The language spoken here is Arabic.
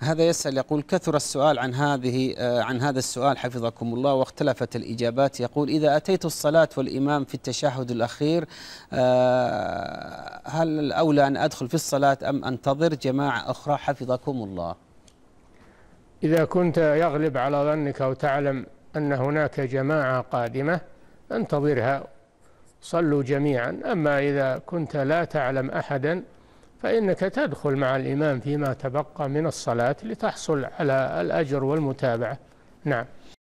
هذا يسأل يقول كثر السؤال عن هذه آه، عن هذا السؤال حفظكم الله واختلفت الإجابات يقول إذا أتيت الصلاة والإمام في التشهد الأخير آه، هل الأولى أن أدخل في الصلاة أم أنتظر جماعة أخرى حفظكم الله إذا كنت يغلب على ظنك أو تعلم أن هناك جماعة قادمة انتظرها صلوا جميعا أما إذا كنت لا تعلم أحدا فإنك تدخل مع الإمام فيما تبقى من الصلاة لتحصل على الأجر والمتابعة نعم